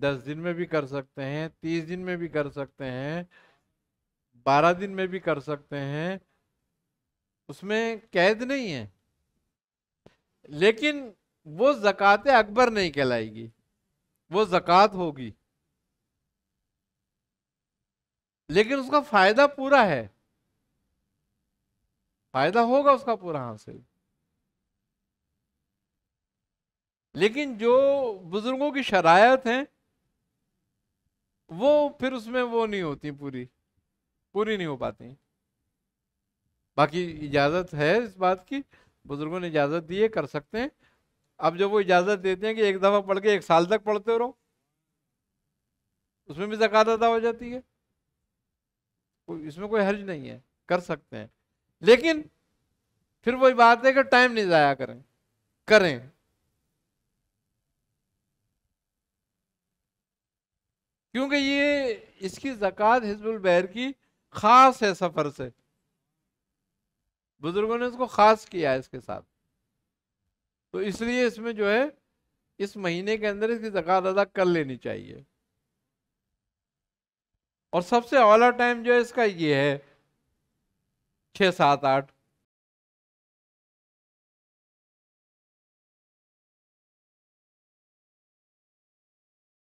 दस दिन में भी कर सकते हैं तीस दिन में भी कर सकते हैं बारह दिन में भी कर सकते हैं उसमें कैद नहीं है लेकिन वो जक़ात अकबर नहीं कहलाएगी वो जक़ात होगी लेकिन उसका फायदा पूरा है फायदा होगा उसका पूरा हासिल लेकिन जो बुजुर्गों की शरायत हैं वो फिर उसमें वो नहीं होती पूरी पूरी नहीं हो पाती बाकी इजाज़त है इस बात की बुज़ुर्गों ने इजाज़त दी है कर सकते हैं अब जब वो इजाज़त देते हैं कि एक दफ़ा पढ़ के एक साल तक पढ़ते रहो उसमें भी जक़ात अदा हो जाती है इसमें कोई हर्ज नहीं है कर सकते हैं लेकिन फिर वही बात है कि टाइम नहीं ज़ाया करें करें क्योंकि ये इसकी जक़ात हिजबुल बहर की ख़ास है सफ़र से बुज़ुर्गों ने इसको ख़ास किया है इसके साथ तो इसलिए इसमें जो है इस महीने के अंदर इसकी जक़ात अदा कर लेनी चाहिए और सबसे अला टाइम जो है इसका ये है छः सात आठ